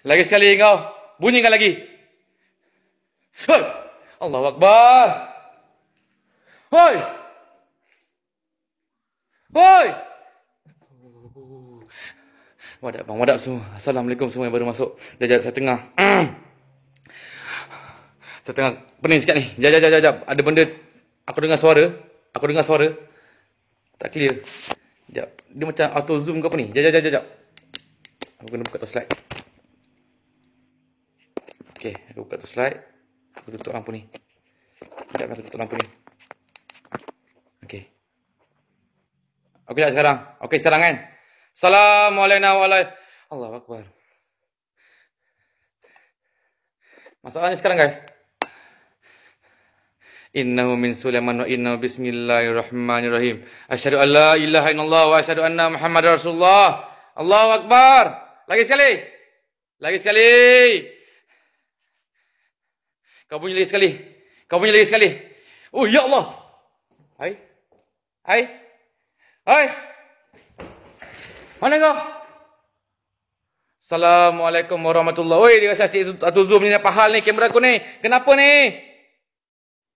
Lagi sekali kau. Bunyikan lagi. Hoi. Allahu Akbar. Hoi. Hoi. Wadah bang, wadah semua. Assalamualaikum semua yang baru masuk. Dah jatuh saya tengah. saya tengah pening sikit ni. Jap, jap, jap, Ada benda. Aku dengar suara. Aku dengar suara. Tak clear. Jap. Dia macam auto zoom ke apa ni? Jap, jap, jap, Aku kena buka tu slide. Okey, aku buka tu slide. Aku tutup lampu ni. Sekejap aku tutup lampu ni. Okey. Okey, sekarang. Okey, sekarang kan. Assalamualaikum warahmatullahi Allah Akbar. Masalahnya sekarang guys. Innahu min Sulaiman wa innahu bismillahirrahmanirrahim. Asyhadu an la ilaha illallah wa asyhadu anna Muhammad Rasulullah. Allahu Akbar. Lagi sekali. Lagi sekali. Kau bunyi lagi sekali. Kau bunyi lagi sekali. Oh, ya Allah. Hai. Hai. Hai. Mana kau? Assalamualaikum warahmatullahi wabarakatuh. Oi, dia kasi cik tu zoom ni apa hal ni kamera aku ni? Kenapa ni?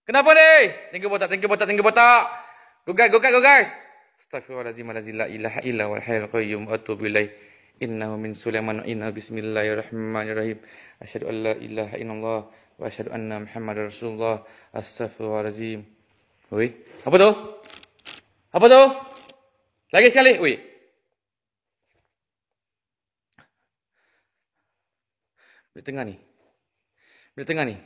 Kenapa ni? Thank botak, thank botak, thank botak. Go guys, go guys, go guys. Astagfirullahalazim la ilaha illa wal hayyul qayyum atubu ilaihi. Innahu min Sulaiman inna bismillahirrahmanirrahim. Asyhadu an la ilaha illallah. وأشهد أن محمد رسول الله Astagfirullahaladzim Ui Apa tu? Apa tu? Lagi sekali Ui Bila tengah ni Bila tengah ni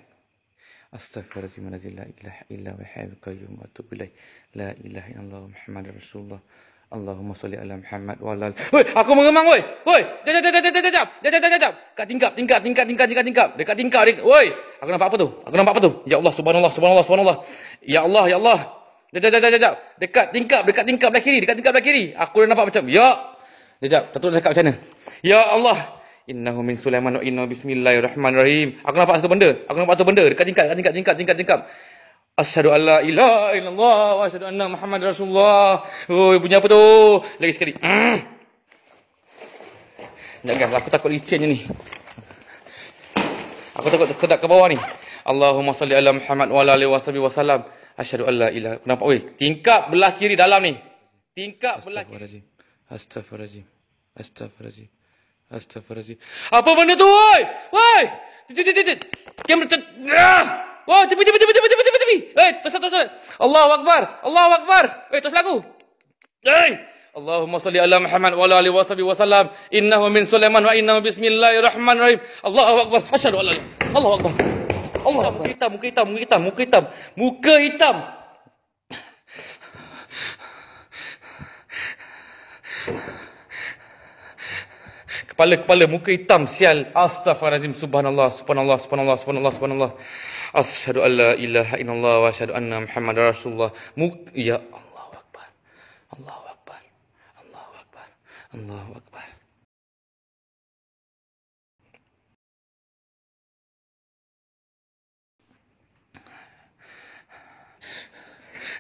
Astagfirullahaladzim La ilaha illa wa hayu qayyum wa atubu ilaih La ilaha illallah Muhammad Rasulullah Allahumma salli ala Muhammad wa lal. Woi, aku mengemang woi. Woi, jap jap jap jap jap jap. Jap jap jap jap. Kat tingkap, tingkap, tingkap, tingkap, tingkap, tingkap, Dekat tingkap, dek. Woi, aku nampak apa tu? Aku nampak apa tu? Ya Allah, subhanallah, subhanallah, subhanallah. Ya Allah, ya Allah. Jap jap jap jap jap. Dekat tingkap, dekat tingkap belah kiri, dekat tingkap belah kiri. Aku dah nampak macam, ya. Jap jap, tak tahu cakap macam mana. Ya Allah. Innahu min Sulaiman wa inna bismillahirrahmanirrahim. Aku nampak satu benda. Aku nampak satu benda dekat tingkap, dekat tingkap, tingkap, tingkap. tingkap. Asyhadu alla ilaha illallah wa asyhadu anna Muhammad rasulullah. Oh, punya apa tu? Lagi sekali. Jangan, mm. aku takut licinnya ni. Aku takut tersedak ke bawah ni. Allahumma salli ala Muhammad wa ala alihi wasallam. Asyhadu alla ilaha. Nampak oi, tingkap belah kiri dalam ni. Tingkap belah kiri. Astaghfirullahalazim. Astaghfirullahalazim. Astaghfirullahalazim. Apa benda tu, oi? Woi! Cepat cepat cepat. Kamera cepat. Oh, cepat cepat cepat cepat cepat. Eh, Hei, terus terus. Allahu Akbar. Allahu Akbar. Hei, terus lagu. Hei. Allahumma salli ala Muhammad wa ala alihi wa sallam. Innahu min Sulaiman wa innahu bismillahirrahmanirrahim. Allahu Akbar. Asyhadu an la ilaha illallah. Allahu Akbar. Allah muka hitam, muka hitam, muka hitam, muka hitam, muka hitam. Muka hitam kepala-kepala muka hitam sial astagfirullahalazim subhanallah subhanallah subhanallah subhanallah subhanallah asyhadu alla ilaha illallah wa asyhadu anna muhammadar rasulullah Muk ya Allahu akbar Allahu akbar Allahu akbar Allahu akbar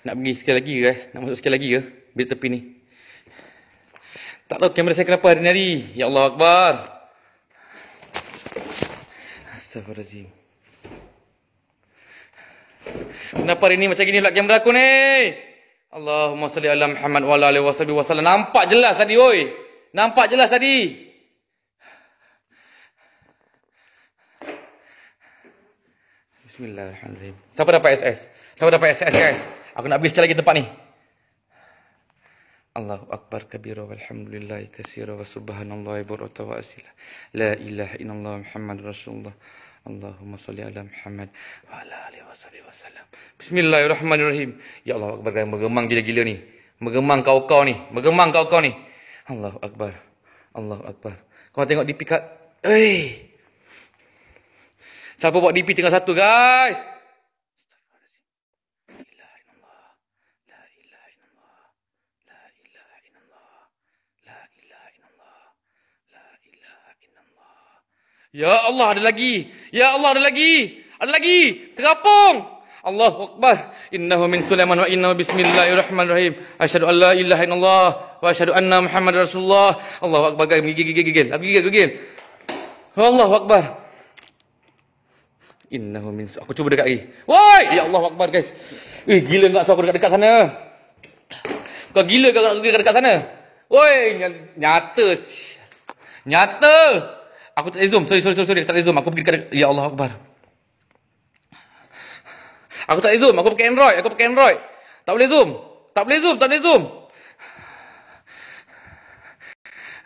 Nak pergi sekali lagi guys? Nak masuk sekali lagi ke? Bila tepi ni? Tak tahu kamera saya kenapa hari ni hari. Ya Allah Akbar. Astagfirullahaladzim. Kenapa hari ni macam gini pula kamera aku ni? Allahumma salli ala Muhammad wa alaihi wa sallam. Wa Nampak jelas tadi, oi. Nampak jelas tadi. Bismillahirrahmanirrahim. Siapa dapat SS? Siapa dapat SS, guys? Aku nak pergi sekali lagi tempat ni. Allahu Akbar kabira walhamdulillahi kasira wa subhanallahi burata wa asila La ilaha inallah Muhammad Rasulullah Allahumma salli ala Muhammad wa ala alihi wa sallam wa sallam Bismillahirrahmanirrahim Ya Allah Akbar kaya bergemang gila-gila ni Bergemang kau-kau ni Bergemang kau-kau ni Allahu Akbar Allahu Akbar Kau tengok DP kat Eh Siapa buat DP tinggal satu guys Ya Allah ada lagi. Ya Allah ada lagi. Ada lagi. Terapung. Allahu Akbar. Innahu min Sulaiman wa innahu bismillahirrahmanirrahim. Asyadu an ilaha inallah. Wa asyadu anna Muhammad Rasulullah. Allahu Akbar. Gigil, gigil, gigil. Gigil, gigil. Allahu Akbar. Innahu min Aku cuba dekat lagi. Woi! Ya Allahu Akbar guys. Eh gila enggak so aku dekat, dekat sana. Kau gila kau dekat, dekat sana. Woi, Nyata. nyata. Aku tak resume. Sorry, sorry, sorry, sorry. Aku tak zoom. Aku pergi dekat Ya Allah Akbar. Aku tak zoom. Aku pakai Android. Aku pakai Android. Tak boleh zoom. Tak boleh zoom. Tak boleh zoom.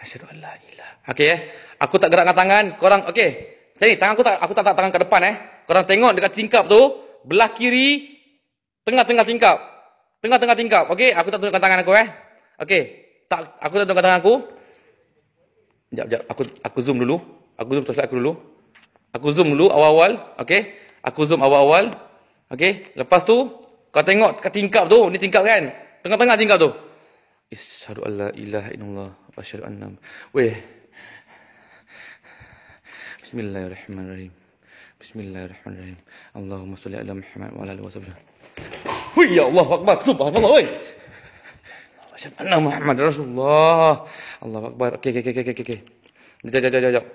Asyadu Allah ilah. Okay eh. Aku tak gerakkan tangan. Korang, okay. Macam ni, tangan aku tak, aku tak, tak tangan ke depan eh. Korang tengok dekat tingkap tu. Belah kiri. Tengah-tengah tingkap. Tengah-tengah tingkap. Okay, aku tak tunjukkan tangan aku eh. Okay. Tak, aku tak tunjukkan tangan aku. Sekejap, sekejap. Aku, aku zoom dulu. Aku zoom tak aku dulu. Aku zoom dulu awal-awal, okay? Aku zoom awal-awal. okay? Lepas tu kau tengok kat tingkap tu, ni tingkap kan? Tengah-tengah tingkap tu. Isyhadu alla ilaha illallah wa asyhadu anna. Weh. Bismillahirrahmanirrahim. Bismillahirrahmanirrahim. Allahumma salli ala Muhammad wa ala alihi wa Hui ya Allah akbar subhanallah oi. Asyhadu Muhammad Rasulullah. Allahu akbar. Okey okey okey okey okey. Jap jap jap jap.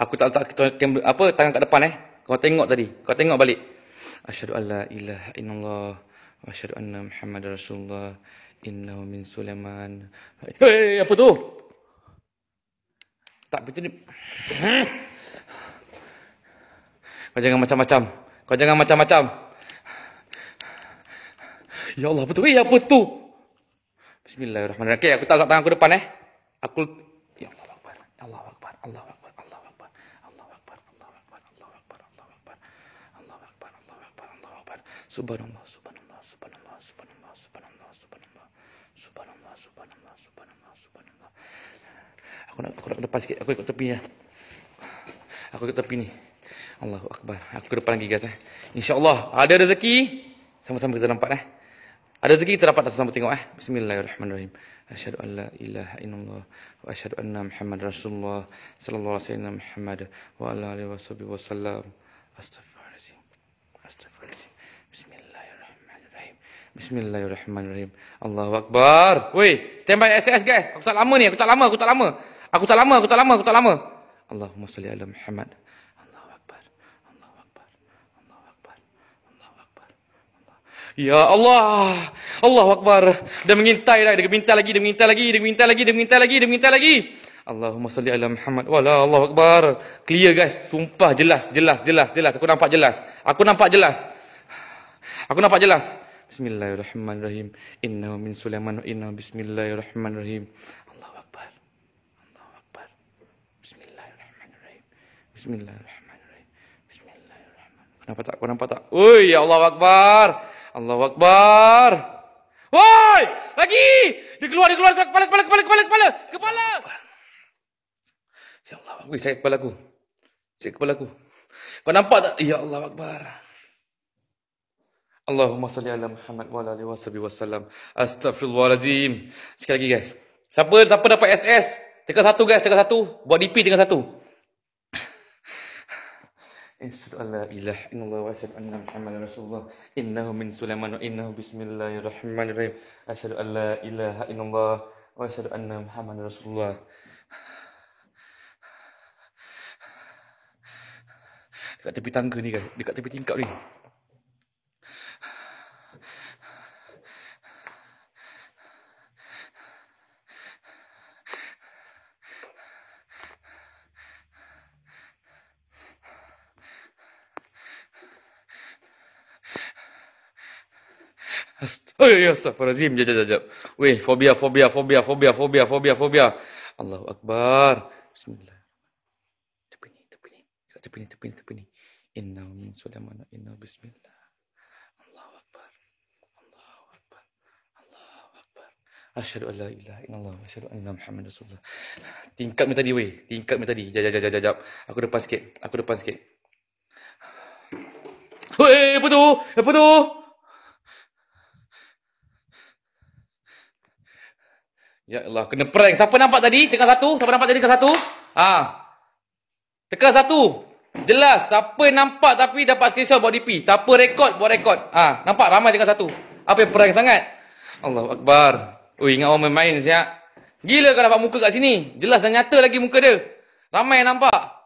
Aku tak letak apa tangan kat depan eh. Kau tengok tadi. Kau tengok balik. Asyhadu alla ilaha illallah wa asyhadu anna Muhammadar Rasulullah. Innahu min Sulaiman. Hei, apa tu? Tak betul. ni. Kau jangan macam-macam. Kau jangan macam-macam. Ya Allah, betul. tu? Eh, apa tu? Bismillahirrahmanirrahim. Okay, aku tak letak tangan aku depan eh. Aku Ya Allah, Allah, Allah, Allah, Allah. Subhanallah, subhanallah, subhanallah, subhanallah, subhanallah, subhanallah, subhanallah, subhanallah, subhanallah, subhanallah. Aku nak aku nak ke depan sikit. Aku ikut tepi ya. Aku ikut tepi ni. Allahu akbar. Aku ke depan lagi guys eh. Insya-Allah ada rezeki. Sama-sama kita nampak eh. Ada rezeki kita dapat sama-sama tengok eh. Bismillahirrahmanirrahim. Asyhadu an la ilaha illallah wa asyhadu anna Muhammad Rasulullah sallallahu alaihi wasallam Muhammad wa ala alihi wasallam. Astaghfirullah. Bismillahirrahmanirrahim. Allahu akbar. Woi, standby SS guys. Aku tak lama ni, aku tak lama, aku tak lama. Aku tak lama, aku tak lama, aku tak lama. Allahumma salli ala Muhammad. Ya Allah, Allahu Akbar. Dia mengintai dah, dia minta lagi, dia minta lagi, dia minta lagi, dia minta lagi, dia minta lagi. Allahumma salli ala Muhammad. Wala Allahu Akbar. Clear guys, sumpah jelas, jelas, jelas, jelas. Aku nampak jelas. Aku nampak jelas. Aku nampak jelas. Bismillahirrahmanirrahim. Innahu min Sulaiman wa innahu bismillahirrahmanirrahim. Allahu Akbar. Allahu Akbar. Bismillahirrahmanirrahim. Bismillahirrahmanirrahim. Bismillahirrahmanirrahim. Kenapa tak? Kenapa tak? Woi, ya Allahu Akbar. Allahu Akbar. Woi, lagi. Dikeluar, dikeluar kepala kepala kepala kepala kepala. Kepala. kepala. Ya Allah, saya kepala aku. Saya kepala aku. Kau nampak tak? Ya Allah Akbar. Allahu Allahumma salli ala Muhammad wa ala alihi wasallam. Astagfirullahalazim. Sekali lagi guys. Siapa siapa dapat SS? Tekan satu guys, tekan satu. Buat DP tekan satu. Insyaallah la ilaha illallah inna Allah wa asyhadu anna Muhammadar Rasulullah innahu min Sulaiman wa innahu bismillahirrahmanirrahim asyhadu an la ilaha illallah wa asyhadu anna Muhammadar Rasulullah dekat tepi tangga ni guys dekat tepi tingkap ni Oh, ya, ya, Astagfirullahaladzim. Jap, jap, jap, jap. Weh, fobia, fobia, fobia, fobia, fobia, fobia, fobia. Allahu Akbar. Bismillah. Tepi ni, tepi ni. Ya, tepi ni, tepi ni, tepi ni. Inna min sulaman, inna bismillah. Allahu Akbar. Allahu Akbar. Allahu Akbar. Asyadu an la ilaha inallah. Asyadu anna Muhammad Rasulullah. Tingkat ni tadi, weh. Tingkat ni tadi. Jap, jap, jap, jap, Aku depan sikit. Aku depan sikit. Weh, apa tu? Apa tu? Apa tu? Ya Allah, kena prank. Siapa nampak tadi? Tekan satu. Siapa nampak tadi? Tekan satu. Ha. Tekan satu. Jelas. Siapa nampak tapi dapat screenshot buat DP. Siapa rekod, buat rekod. Ha. Nampak? Ramai tekan satu. Apa yang prank sangat? Allah Akbar. Ui, ingat orang main-main siap. Gila kau dapat muka kat sini. Jelas dan nyata lagi muka dia. Ramai yang nampak.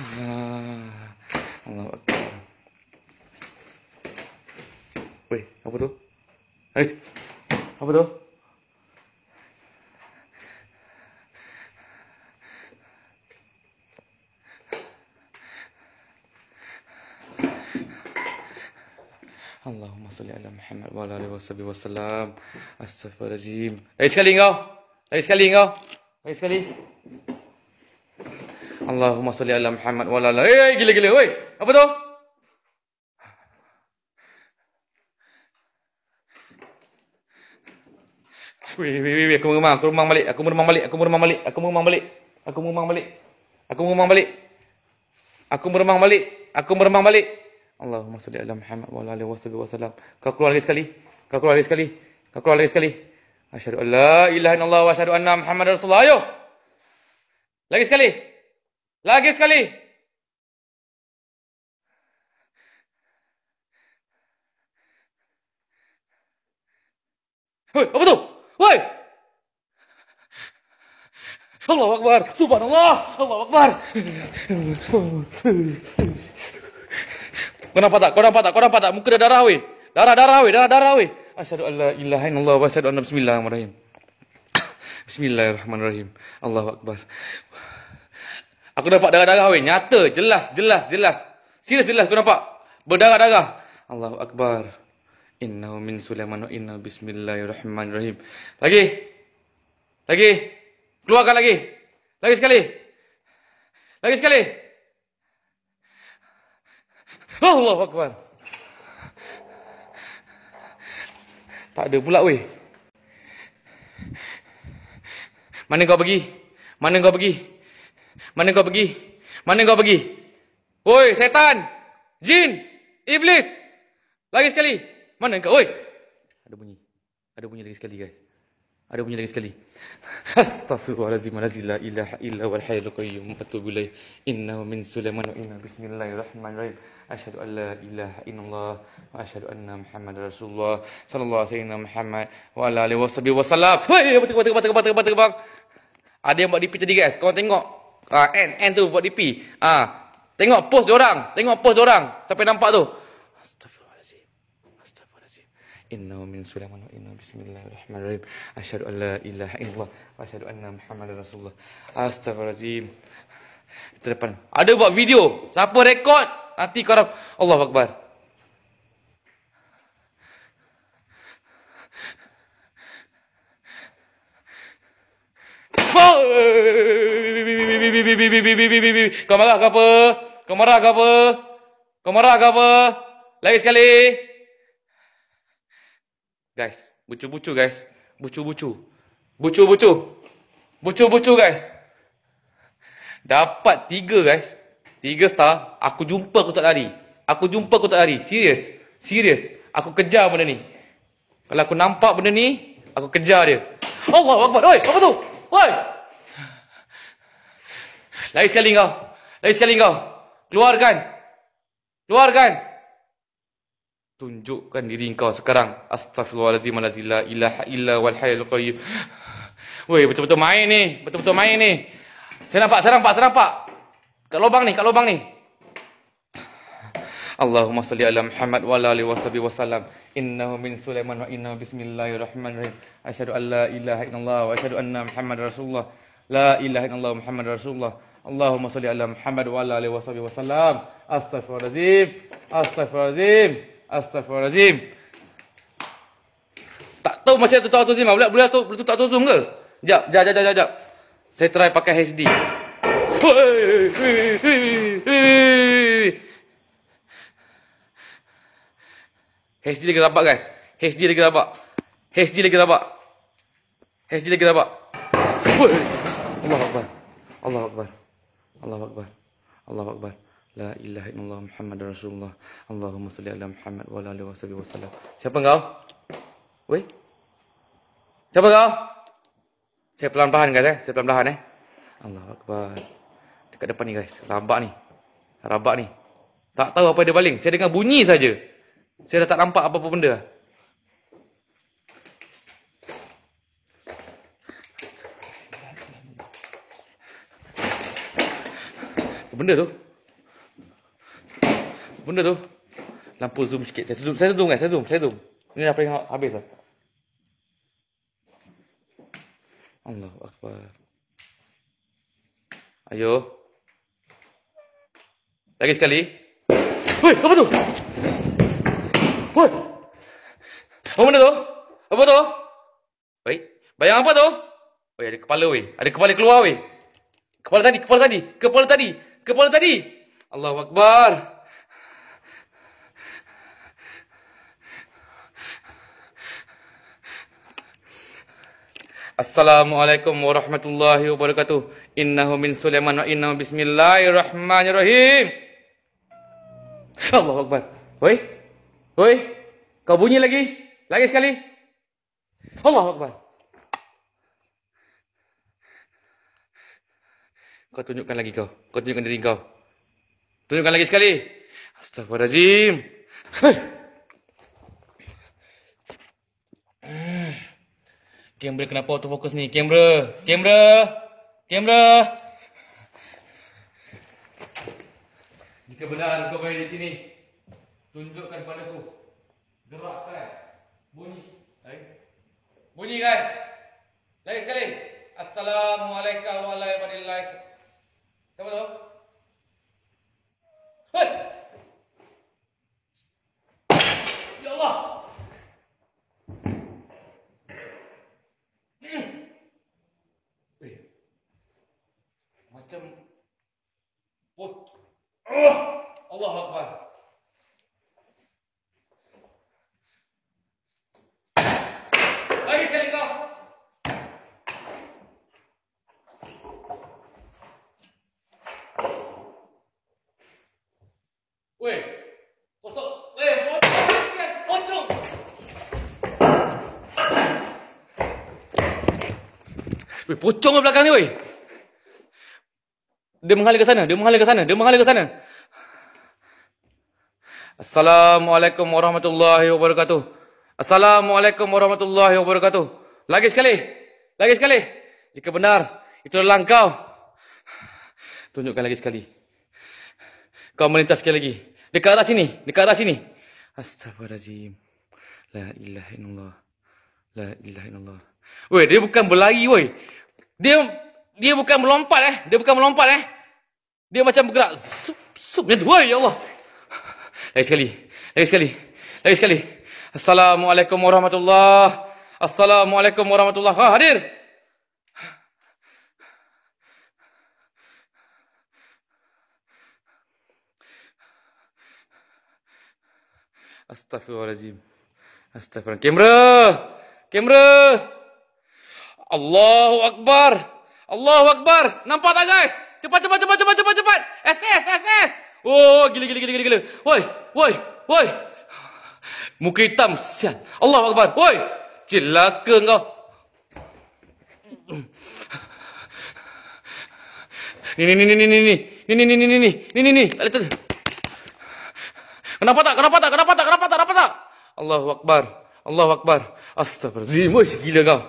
Astagfirullahaladzim. Uh. Weh, apa tu? Haris, apa tu? Allahumma salli ala Muhammad wa ala alihi wa sahbihi wa sallam. Astaghfirullahalazim. Lagi sekali kau. Lagi sekali kau. Lagi sekali. Allahumma salli ala Muhammad wa ala alihi. Hey, eh, hey, gila gila. Wei, apa tu? Wih, wih, wih, aku merumang, aku merumang balik, aku merumang balik, aku merumang balik, aku merumang balik, aku merumang balik, aku merumang balik, aku merumang balik, aku merumang balik. Allahumma salli ala Muhammad wa alaihi wasallam. Kau keluar lagi sekali, kau keluar lagi sekali, kau keluar lagi sekali. Asyhadu an la ilaha illallah wa asyhadu anna Muhammadar Rasulullah. Ayo. Lagi sekali. Lagi sekali. Hoi, apa tu? Woi! Allah Akbar! Subhanallah! Allah Akbar! Kau nampak tak? Kau nampak tak? Kau nampak tak? Muka dah darah weh. Darah, darah weh. Darah, darah weh. Asyadu an la ilaha illallah wa asyadu anna bismillahirrahmanirrahim. Bismillahirrahmanirrahim. Allah Akbar. Aku nampak darah-darah weh. Nyata. Jelas, jelas, jelas. Serius jelas kau nampak. Berdarah-darah. Allah Allah Akbar. Inna min Sulaiman wa inna bismillahirrahmanirrahim. Lagi. Lagi. Keluarkan lagi. Lagi sekali. Lagi sekali. Allahu Akbar. Tak ada pula weh. Mana kau pergi? Mana kau pergi? Mana kau pergi? Mana kau pergi? Woi, setan! Jin! Iblis! Lagi sekali! Mana kau, oi? Ada bunyi. Ada bunyi lagi sekali, guys. Ada bunyi lagi sekali. Astaghfirullahalazim la ilaha illa wal hayyul qayyum atubu ilaih. Inna min Sulaiman wa inna bismillahirrahmanirrahim. Asyhadu an la ilaha illallah wa asyhadu anna Muhammadar Rasulullah sallallahu alaihi wasallam Muhammad wa ala alihi washabihi wasallam. Hei, betul betul betul betul betul bang. Ada yang buat dipi tadi guys. Kau tengok. Ah uh, N N tu buat dipi. Ah. Uh, tengok post dia orang. Tengok post dia orang. Sampai nampak tu. Inna min سليمان Inna بسم الله الرحمن الرحيم أشهد أن لا إله إلا الله وأشهد أن Terdepan. Ada buat video. Siapa rekod? Nanti korang. Allah Akbar. Kau marah ke apa? Kau marah ke apa? Kau marah ke apa? Lagi sekali. Guys, bucu-bucu guys. Bucu-bucu. Bucu-bucu. Bucu-bucu guys. Dapat tiga guys. Tiga star. Aku jumpa aku tak lari. Aku jumpa aku tak lari. Serius. Serius. Aku kejar benda ni. Kalau aku nampak benda ni, aku kejar dia. Oh, Allah Akbar. Oi, apa tu? Oi. lagi sekali kau. lagi sekali kau. Keluarkan. Keluarkan tunjukkan diri engkau sekarang astagfirullahalazim alazila ilaha illa walhayyul qayyum Woi betul-betul main ni betul-betul main ni saya nampak saya pak, saya pak. kat lubang ni kat lubang ni Allahumma salli ala Muhammad wa ala alihi washabihi wasallam innahu min Sulaiman wa inna bismillahirrahmanirrahim asyhadu alla ilaha illallah wa asyhadu anna Muhammad rasulullah la ilaha illallah Muhammad rasulullah Allahumma salli ala Muhammad wa ala alihi washabihi wasallam astagfirullahalazim astagfirullahalazim Astaghfirullahaladzim. Tak tahu macam tu tahu tu Boleh boleh tu tu tak tahu zoom ke? Jap, jap, jap, jap, jap. Saya try pakai HD. HD lagi rabak guys. HD lagi rabak. HD lagi rabak. HD lagi rabak. Allahu akbar. Allahu akbar. Allahu akbar. Allahu akbar. La ilaha illallah Muhammad Rasulullah Allahumma salli ala Muhammad wa ala alihi wa sallam Siapa engkau? Wei? Siapa engkau? Saya pelan-pelan guys eh Saya pelan-pelan eh Allah Akbar Dekat depan ni guys Rabak ni Rabak ni Tak tahu apa dia baling Saya dengar bunyi saja. Saya dah tak nampak apa-apa benda benda tu? benda tu lampu zoom sikit saya zoom saya zoom guys saya zoom saya zoom ini dah paling habis dah Allah akbar ayo lagi sekali Hei, apa tu Hei. apa benda tu apa tu Hei. bayang apa tu Oi, ada kepala weh. Ada kepala keluar weh. Kepala tadi, kepala tadi, kepala tadi, kepala tadi. Allahu akbar. Assalamualaikum warahmatullahi wabarakatuh. Innahu min Sulaiman wa innahu bismillahirrahmanirrahim. Allahu Akbar. Woi. Woi. Kau bunyi lagi? Lagi sekali. Allahu Akbar. Kau tunjukkan lagi kau. Kau tunjukkan diri kau. Tunjukkan lagi sekali. Astagfirullahalazim. Hei. Kamera kenapa fokus ni? Kamera! Kamera! Kamera! Jika benar kau berada di sini, tunjukkan padaku. Gerakkan. Bunyi. Hai. Bunyi kan? Lagi sekali. Assalamualaikum warahmatullahi wabarakatuh. Kamu tu? Hei! Ya Allah! Вот. О! Аллах Акбар. Ай, халика. Ой. Weh, pocong ke belakang ni weh dia menghala ke sana, dia menghala ke sana, dia menghala ke sana. Assalamualaikum warahmatullahi wabarakatuh. Assalamualaikum warahmatullahi wabarakatuh. Lagi sekali. Lagi sekali. Jika benar, itu adalah engkau. Tunjukkan lagi sekali. Kau melintas sekali lagi. Dekat arah sini. Dekat arah sini. Astagfirullahaladzim. La ilaha illallah. La ilaha illallah. Weh, dia bukan berlari, woi. Dia dia bukan melompat, eh. Dia bukan melompat, eh. Dia macam bergerak. Sup, macam tu. Ya Allah. Lagi sekali. Lagi sekali. Lagi sekali. Assalamualaikum warahmatullahi Assalamualaikum warahmatullahi Ha, hadir. Astaghfirullahaladzim. Astaghfirullahaladzim. Kamera. Kamera. Allahu Akbar. Allahu Akbar. Nampak tak guys? Cepat, cepat, cepat, cepat, cepat, cepat. SS, SS. Oh, gila, gila, gila, gila, gila. Woi, woi, woi. Muka hitam, sian. Allah Akbar. Woi, celaka kau. Ni, ni, ni, ni, ni, ni, ni, ni, ni, ni, ni, ni, ni, ni, ni, ni, ni, ni, ni Kenapa tak? Kenapa tak? Kenapa tak? Kenapa tak? Kenapa tak? Allahu Akbar. Allahu Akbar. Astagfirullahaladzim. Wesh, gila kau.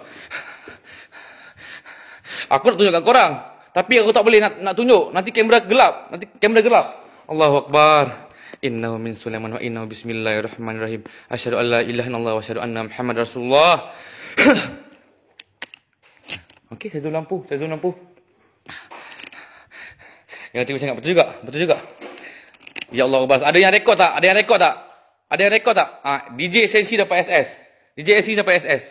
Aku nak tunjukkan korang. Tapi aku tak boleh nak, nak tunjuk. Nanti kamera gelap. Nanti kamera gelap. Allahu Akbar. Inna min Sulaiman wa innahu bismillahirrahmanirrahim. Asyadu an la ilaha inallah wa asyadu anna Muhammad Rasulullah. Okey, saya zoom lampu. Saya zoom lampu. Yang tiba-tiba betul juga. Betul juga. Ya Allah Akbar. Ada yang rekod tak? Ada yang rekod tak? Ada yang rekod tak? Ha, ah, DJ Sensi dapat SS. DJ Sensi dapat SS.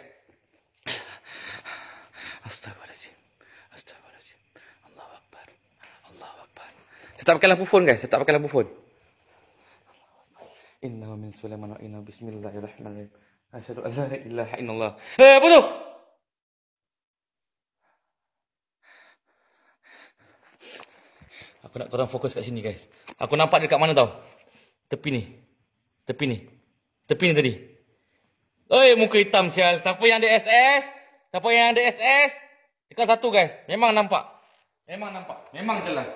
Astagfirullah. Saya tak pakai lampu phone guys, saya tak pakai lampu phone. Inna min Sulaiman wa inna bismillahirrahmanirrahim. Asyhadu an la ilaha illallah. Eh, apa tu? Aku nak korang fokus kat sini guys. Aku nampak dia dekat mana tau? Tepi ni. Tepi ni. Tepi ni tadi. Oi, eh, muka hitam sial. Siapa yang ada SS? Siapa yang ada SS? Tekan satu guys. Memang nampak. Memang nampak. Memang jelas.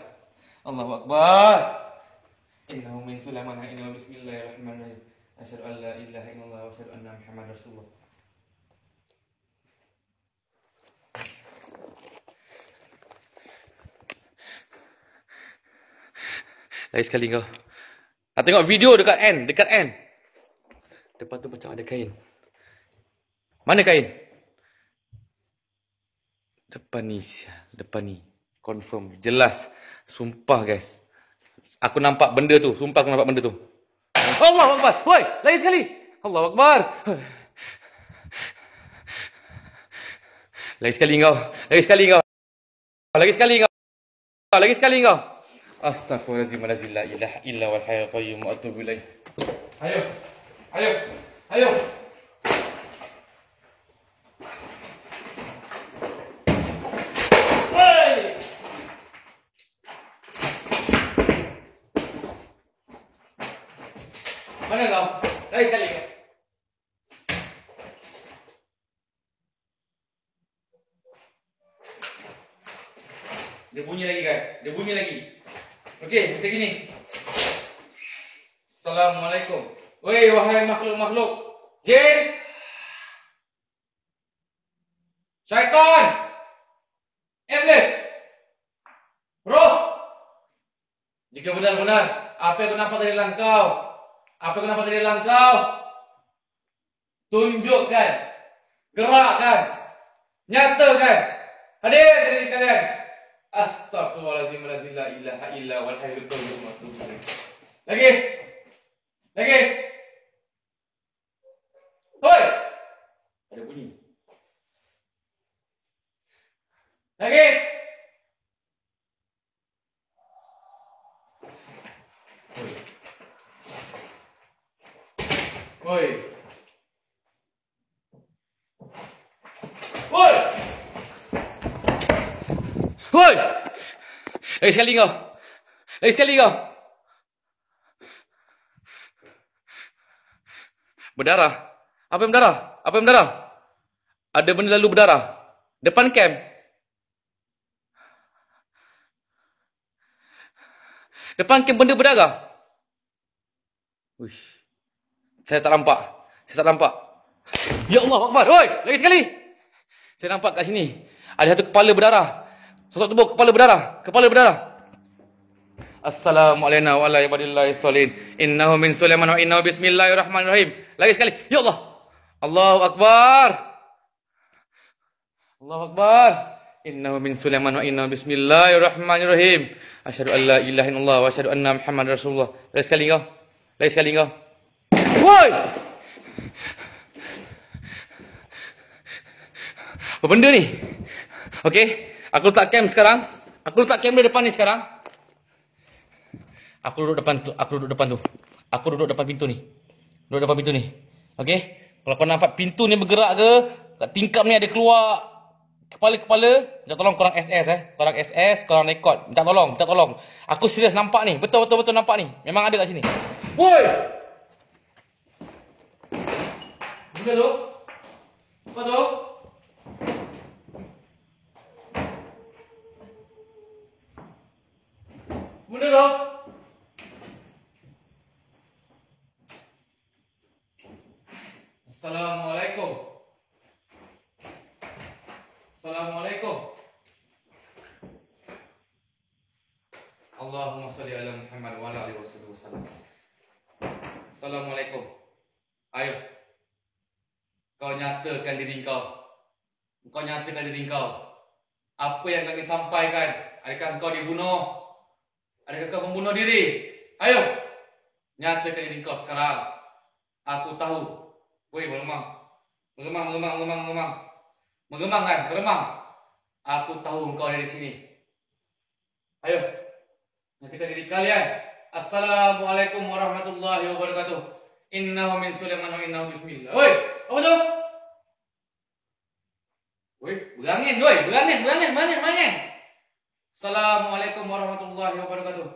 Allahu Akbar. Innahu min Sulaiman ha inna bismillahirrahmanirrahim. Asyhadu an la ilaha illallah wa asyhadu anna Muhammad Rasulullah. Lagi sekali kau. Nak ah, tengok video dekat N. dekat N. Depan tu macam ada kain. Mana kain? Depan ni, depan ni confirm jelas sumpah guys aku nampak benda tu sumpah aku nampak benda tu Allah Akbar woi lagi sekali Allah Akbar lagi sekali kau lagi sekali kau lagi sekali kau lagi sekali kau astagfirullahalazim la ilaha illallah wal hayyul qayyum atubu ilaih ayo ayo ayo Wei wahai makhluk-makhluk. Jin. Syaitan. Iblis. Roh. Jika benar-benar apa yang kenapa dari langkau? Apa yang kenapa dari langkau? Tunjukkan. Gerakkan. Nyatakan. Hadir dari kalian. Astagfirullahaladzim Alhamdulillah Illa ha illa Walhamdulillah Lagi Lagi Hoi! Ada bunyi. Lagi! Hoi! Hoi! Hoi! Hoi! Hoi. Hoi. liikaa! Ei siellä liikaa! Berdarah. Apa yang berdarah? Apa yang berdarah? Ada benda lalu berdarah. Depan camp. Depan camp benda berdarah. Uish. Saya tak nampak. Saya tak nampak. Ya Allah, Akbar. Oi, lagi sekali. Saya nampak kat sini. Ada satu kepala berdarah. Sosok tubuh kepala berdarah. Kepala berdarah. Assalamualaikum warahmatullahi wabarakatuh. Innahu min Sulaiman wa innahu bismillahirrahmanirrahim. Lagi sekali. Ya Allah. Allahu Akbar. Allahu Akbar. Innahu min Sulaiman wa innahu bismillahirrahmanirrahim. Asyhadu an la ilaha illallah wa asyhadu anna Muhammad Rasulullah. Lagi sekali kau. Lagi sekali kau. Woi! Apa benda ni? Okey, aku letak kem sekarang. Aku letak kem di depan ni sekarang. Aku duduk depan tu, aku duduk depan tu. Aku duduk depan pintu ni. Duduk depan pintu ni. Okey? Kalau kau nampak pintu ni bergerak ke, kat tingkap ni ada keluar kepala-kepala, minta tolong korang SS eh. Korang SS, korang rekod. Minta tolong, minta tolong. Aku serius nampak ni. Betul-betul-betul nampak ni. Memang ada kat sini. Woi! Bila tu? Apa tu? Bunda kau? Assalamualaikum. Assalamualaikum. Allahumma salli ala Muhammad wa ala alihi wa sallam. Assalamualaikum. Ayo. Kau nyatakan diri kau. Kau nyatakan diri kau. Apa yang kami sampaikan? Adakah kau dibunuh? Adakah kau membunuh diri? Ayo. Nyatakan diri kau sekarang. Aku tahu Woi beremang, beremang, beremang, beremang, beremang, beremang kan, beremang. Aku tahu engkau ada di sini. Ayo, nantikan diri kalian. Assalamualaikum warahmatullahi wabarakatuh. Innahu min Sulaiman wa innahu bismillah. Woi, apa tuh? Woi, ulangin, woi, ulangin, ulangin, ulangin, ulangin. Assalamualaikum warahmatullahi wabarakatuh.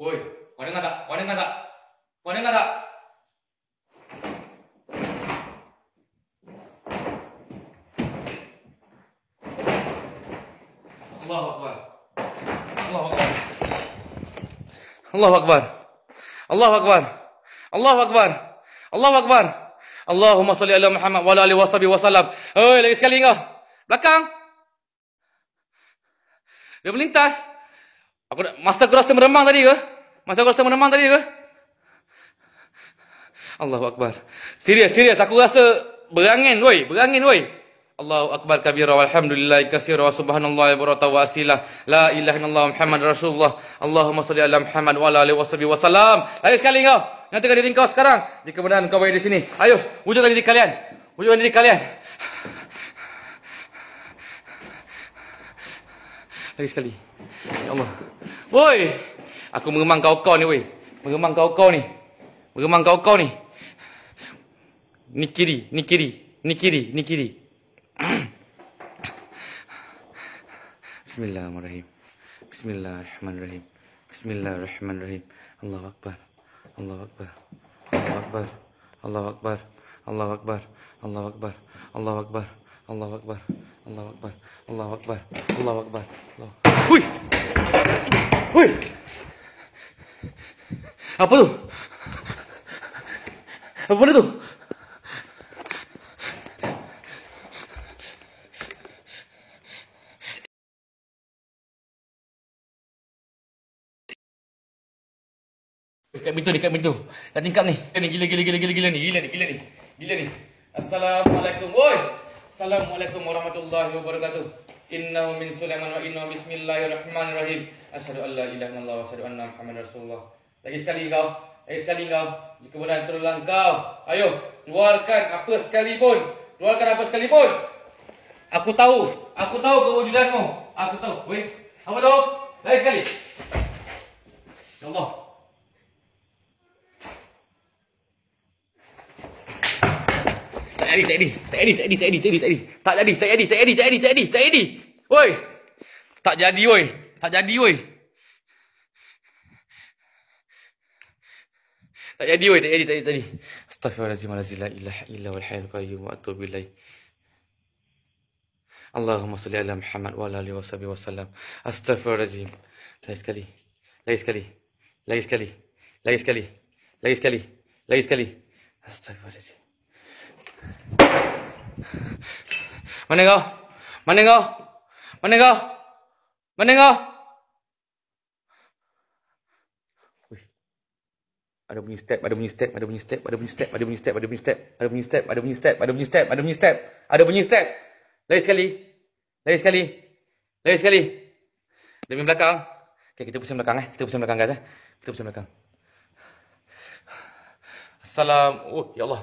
Woi, kau dengar tak? Kau dengar tak? Kau dengar tak? الله اكبر الله اكبر الله اكبر الله اكبر الله اكبر الله اكبر اللهم صل على محمد وعلى اله وصحبه oi lagi sekali kau belakang dia melintas aku masa aku rasa meremang tadi ke masa aku rasa meremang tadi ke Allahu akbar serius serius aku rasa berangin woi berangin woi Allahu akbar kabira walhamdulillah kasir wa subhanallah wa ya barata wa asilah la ilaha illallah muhammad rasulullah Allahumma salli ala muhammad wa ala alihi wa sahbihi wa salam lagi sekali kau nyatakan diri kau sekarang jika benar kau berada di sini ayo wujudkan diri kalian wujudkan diri kalian lagi sekali ya Allah woi aku mengemang kau kau ni woi mengemang kau kau ni mengemang kau kau ni ni kiri ni kiri ni kiri ni kiri, ni kiri. بسم الله الرحمن الرحيم بسم الله الرحمن الرحيم بسم الله الرحمن الرحيم الله أكبر الله أكبر الله أكبر الله أكبر الله أكبر الله أكبر الله أكبر الله أكبر الله أكبر الله أكبر الله أكبر اكبر الله اكبر الله اكبر الله اكبر dekat pintu dekat pintu. Kat tingkap ni. Gila gila gila gila gila, gila ni. Gila ni gila ni. Gila ni. Assalamualaikum. Woi. Assalamualaikum warahmatullahi wabarakatuh. Inna min Sulaiman wa innahu bismillahirrahmanirrahim. Asyhadu an la ilaha illallah wa asyhadu anna Muhammadar Rasulullah. Lagi sekali kau. Lagi sekali kau. Jika benar terulang kau. Ayo, keluarkan apa sekalipun. Keluarkan apa sekalipun. Aku tahu. Aku tahu kewujudanmu. Aku tahu. Woi. Apa tu? Lagi sekali. Ya Allah. Tak jadi, tak jadi, tak jadi, tak jadi, tak jadi, tak jadi, tak jadi. Tak jadi, tak jadi, tak jadi, tak jadi, tak jadi, tak jadi. Woi. Tak jadi, woi. Tak jadi, woi. Tak jadi, woi. Tak jadi, tak jadi, tak jadi. Astaghfirullahalazim, la ilaha illallah wal hayyul qayyum wa atubu ilaihi. Allahumma salli ala Muhammad wa alihi washabihi wasallam. Astaghfirullahalazim. Lagi sekali. Lagi sekali. Lagi sekali. Lagi sekali. Lagi sekali. Lagi sekali. Astaghfirullahalazim. Mana kau? Mana kau? Mana kau? Mana kau? Ada bunyi step, ada bunyi step, ada bunyi step, ada bunyi step, ada bunyi step, ada bunyi step, ada bunyi step, ada bunyi step, ada bunyi step, ada bunyi step, ada bunyi step. Lagi sekali. Lagi sekali. Lagi sekali. Lebih belakang. Okey, kita pusing belakang eh. Kita pusing belakang guys eh. Kita pusing belakang. Assalamualaikum. Oh, ya Allah.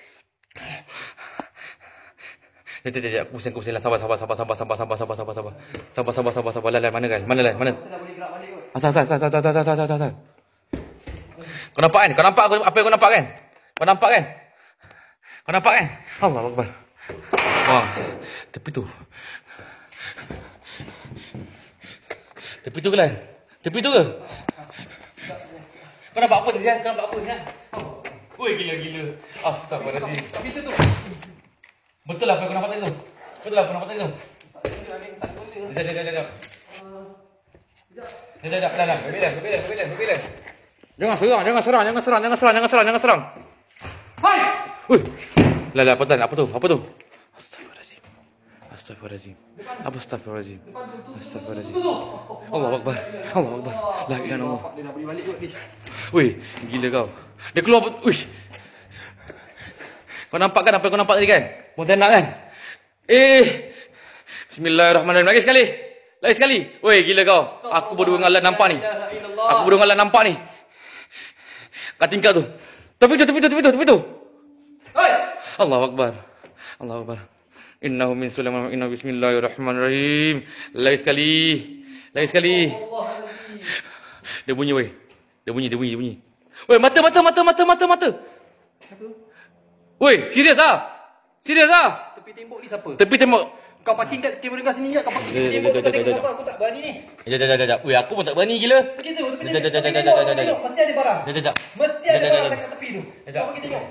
Dia dia dia pusing pusing lah sabar sabar sabar sabar sabar sabar sabar sabar sabar sabar sabar sabar sabar lain lain mana guys mana lain mana asal asal asal asal asal asal asal kau nampak kan kau nampak aku apa yang kau nampak kan kau nampak kan kau nampak kan Allah akbar wah tepi tu tepi tu kan tepi tu ke kau nampak apa tu sian kau nampak apa sian Woi gila gila. Astagfirullahalazim. Kita tu. Betul lah apa aku nampak tadi tu. Betul lah apa nampak tadi tu. Jap, jap, jap, jap. Jap, jap, jap, jap. Bebelah, bebelah, Jangan serang, jangan serang, jangan serang, jangan serang, jangan serang, jangan serang. Hai! Ui! Lala, lah, apa tu? Apa tu? Apa tu? Astagfirullahaladzim. Astagfirullahaladzim. Apa astagfirullahaladzim? Astagfirullahaladzim. Allah Akbar. Allah Akbar. Lah, ya Allah. Dia nak beri balik kot, Ui, gila kau. Dia keluar, ui. Kau nampak kan apa yang kau nampak tadi kan? nak kan? Eh. Bismillahirrahmanirrahim. Lagi sekali. Lagi sekali. Woi, gila kau. Aku berdua dengan Allah nampak ni. Aku berdua dengan Allah nampak ni. Kat tingkat tu. Tapi tu, tapi tu, tapi tu, tapi tu. Hai! Allahu Akbar. Allahu Akbar. Innahu min Sulaiman. Inna bismillahirrahmanirrahim. Lagi sekali. Lagi sekali. Dia bunyi, woi. Dia bunyi, dia bunyi, dia bunyi. Woi, mata, mata, mata, mata, mata, mata. Siapa tu? Woi, serius ah. Serius ah. Tepi tembok ni siapa? Tepi tembok. Kau parking kat kamera kau sini ke? Kau parking tepi tembok kat tepi siapa? Aku tak berani ni. Jap, jap, jap, jap. Woi, aku pun tak berani gila. Pergi tu, tepi tembok. Jap, jap, jap, jap, jap. Mesti ada barang. Jap, jap, jap. Mesti ada barang kat tepi tu. Jap, pergi tengok.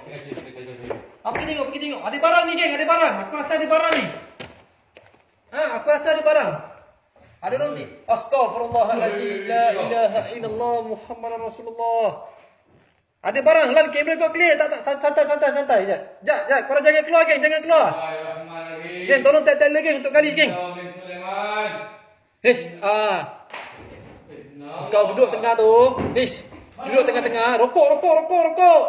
Apa tengok, pergi tengok. Ada barang ni, geng. Ada barang. Aku rasa ada barang ni. Ha, aku rasa ada barang. Ada ronti. Astagfirullahalazim. La ilaha illallah Muhammadar Rasulullah. Ada barang lan kamera kau clear. Tak tak santai santai santai jap. Jap jap kau jangan keluar geng, jangan keluar. Ya tolong tak tak lagi untuk kali geng. Hish ah. Kau duduk tengah tu. Hish. Duduk tengah-tengah. Rokok rokok rokok rokok.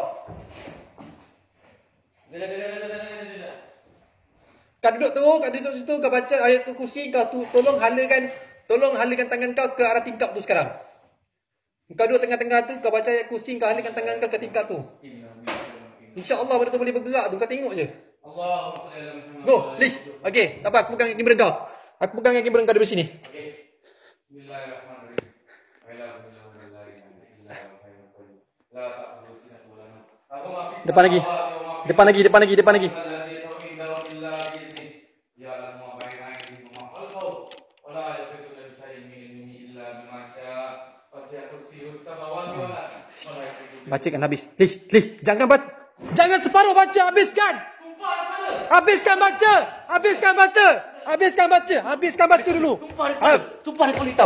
Kau duduk tu, kau duduk situ, kau baca ayat tu kursi, kau tu, tolong halakan, tolong halakan tangan kau ke arah tingkap tu sekarang. Kau duduk tengah-tengah tu, kau baca ayat kursi, kau halikan tangan kau ketika tu. InsyaAllah benda tu boleh bergerak tu, kau tengok je. Go, leash. Okay, tak apa, aku pegang kamera kau. Aku pegang kamera kau dari sini. Depan lagi. Depan lagi, depan lagi, depan lagi. Depan lagi. Baca kan habis. lih, lih, Jangan baca. Jangan separuh baca. Habiskan. Habiskan baca. Habiskan baca. Habiskan baca. Habiskan baca dulu. Sumpah dia kulit Sumpah dia kulit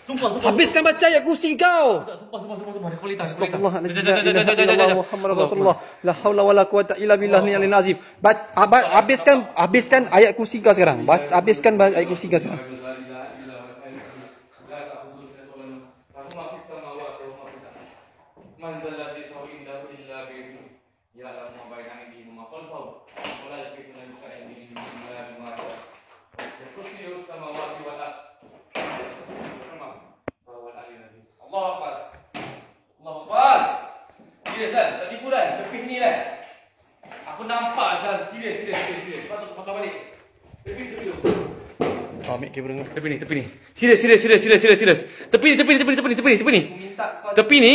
Sumpah, sumpah, Habiskan baca ya gusing kau. Sumpah, sumpah, sumpah, sumpah. Kau lihat. Astagfirullah. Muhammad Rasulullah. La haula wala quwata illa billah ni alin azim. Habiskan habiskan ayat kursi kau sekarang. Habiskan ayat kursi kau sekarang. man zalati fa inda illa bi ya la ma baina ni ma qul fa qul la bi kunna sa'in bi illa ma ya kusni us samawati wa al sama fa wal ali nazi Allah akbar Allah akbar dia zal tadi pula tepi sini lah aku nampak zal serius serius serius patut aku pakai balik tepi tepi tu Oh, ambil kamera dengan tepi ni, tepi ni. Serius, serius, serius, serius, serius. Tepi ni, tepi ni, tepi ni, tepi ni, tepi ni. Tepi ni. Aku tepi ni.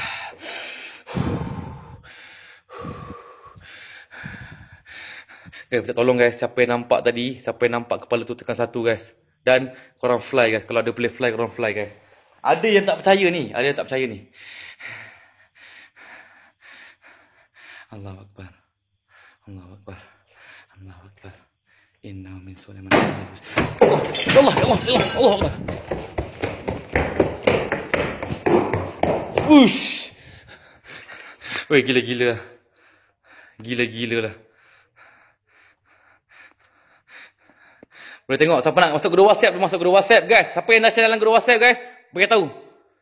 Okay, eh, minta tolong guys, siapa yang nampak tadi, siapa yang nampak kepala tu tekan satu guys. Dan korang fly guys, kalau ada boleh fly, korang fly guys. Ada yang tak percaya ni, ada yang tak percaya ni. Allahu Akbar. Allahu Akbar. Allahu Akbar. Inna min Sulaiman. Allah, Allah, Allah, Allah. Ush. Weh, gila-gila. Lah. Gila-gila lah. Boleh tengok siapa nak masuk grup WhatsApp, masuk grup WhatsApp guys. Siapa yang dah share dalam grup WhatsApp guys? Bagi tahu.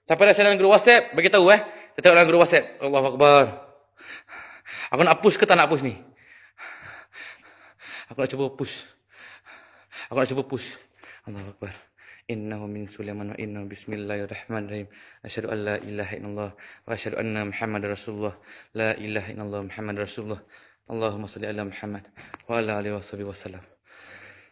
Siapa yang dah share dalam grup WhatsApp? Bagi tahu eh. Kita tengok dalam grup WhatsApp. Allahuakbar. Aku nak push ke tak nak push ni? Aku nak cuba push. Aku nak cuba push. Allahuakbar. Innahu min Sulaiman wa innahu bismillahirrahmanirrahim Asyhadu an la ilaha innallah Wa asyadu anna Muhammad Rasulullah La ilaha innallah Muhammad Rasulullah Allahumma salli ala Muhammad Wa ala alihi wa sallam wa